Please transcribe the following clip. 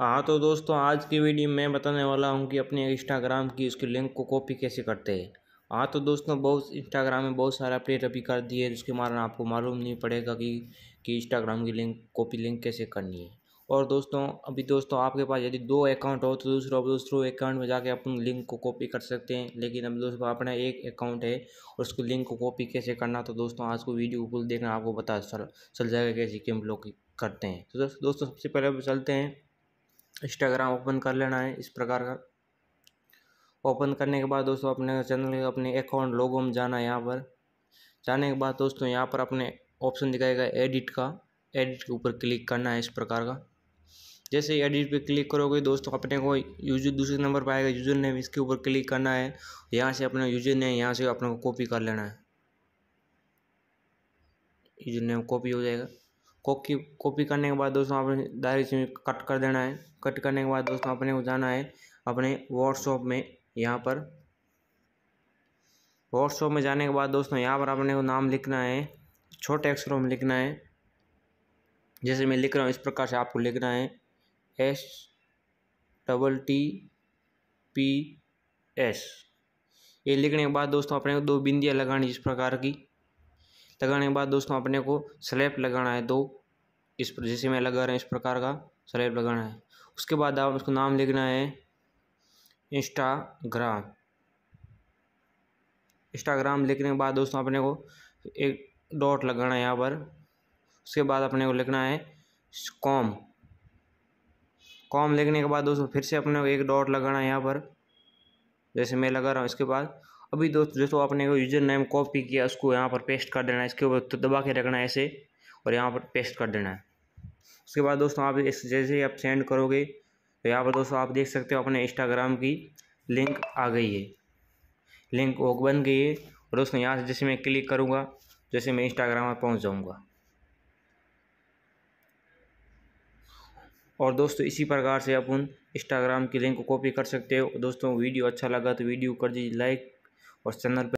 हाँ तो दोस्तों आज की वीडियो में बताने वाला हूँ कि अपने इंस्टाग्राम की उसकी लिंक को कॉपी कैसे करते हैं हाँ तो दोस्तों बहुत इंस्टाग्राम में बहुत सारे अपडेट अभी कर दिए जिसके कारण आपको मालूम नहीं पड़ेगा कि कि इंस्टाग्राम की लिंक कॉपी लिंक कैसे करनी है और दोस्तों अभी दोस्तों आपके पास यदि दो अकाउंट हो तो दूसरा दूसरों अकाउंट में जाके अपन लिंक को कॉपी कर सकते हैं लेकिन अब दोस्तों अपना एक अकाउंट है और उसको लिंक को कॉपी कैसे करना तो दोस्तों आज को वीडियो को देखना आपको बता चल चल जाएगा कैसे कि हम लोग करते हैं तो दोस्तों सबसे पहले चलते हैं इंस्टाग्राम ओपन कर लेना है इस प्रकार का ओपन करने के बाद दोस्तों अपने चैनल अपने अकाउंट लोगो में जाना है यहाँ पर जाने के बाद दोस्तों यहाँ पर अपने ऑप्शन दिखाएगा एडिट का एडिट के ऊपर क्लिक करना है इस प्रकार का जैसे ही एडिट पे क्लिक करोगे दोस्तों अपने को यूजर दूसरे नंबर पर आएगा यूजर नेम इसके ऊपर क्लिक करना है यहाँ से अपना यूजर नेम यहाँ से अपने को कॉपी कर लेना है यूजर नेम कॉपी हो जाएगा कॉपी कॉपी करने के बाद दोस्तों आपने डायरी से कट कर देना है कट करने के बाद दोस्तों अपने को जाना है अपने व्हाट्सअप में यहाँ पर व्हाट्सअप में जाने के बाद दोस्तों यहाँ पर अपने को नाम लिखना है छोटे अक्षरों में लिखना है जैसे मैं लिख रहा हूँ इस प्रकार से आपको लिखना है S double T P S ये लिखने के बाद दोस्तों अपने को दो बिंदियाँ लगानी इस प्रकार की लगाने के बाद दोस्तों अपने को स्लेप लगाना है दो इस पर जैसे मैं लगा रहा हूँ इस प्रकार का स्लेप लगाना है उसके बाद आप उसको नाम लिखना है इंस्टाग्राम इंस्टाग्राम लिखने के बाद दोस्तों अपने को एक डॉट लगाना है यहाँ पर उसके बाद अपने को लिखना है कॉम कॉम लिखने के बाद दोस्तों फिर से अपने को एक डॉट लगाना है यहाँ पर जैसे मैं लगा रहा हूँ इसके बाद अभी दोस्त जैसे आपने यूजर नेम कॉपी किया उसको यहाँ पर पेस्ट कर देना है इसके ऊपर तो दबा के रखना है ऐसे और यहाँ पर पेस्ट कर देना है उसके बाद दोस्तों आप इस जैसे ही आप सेंड करोगे तो यहाँ पर दोस्तों आप देख सकते हो अपने इंस्टाग्राम की लिंक आ गई है लिंक वो बन गई है और दोस्तों यहाँ से जैसे मैं क्लिक करूँगा जैसे मैं इंस्टाग्राम पर पहुँच जाऊँगा और दोस्तों इसी प्रकार से अपन इंस्टाग्राम की लिंक को कॉपी कर सकते हो दोस्तों वीडियो अच्छा लगा तो वीडियो कर दीजिए लाइक al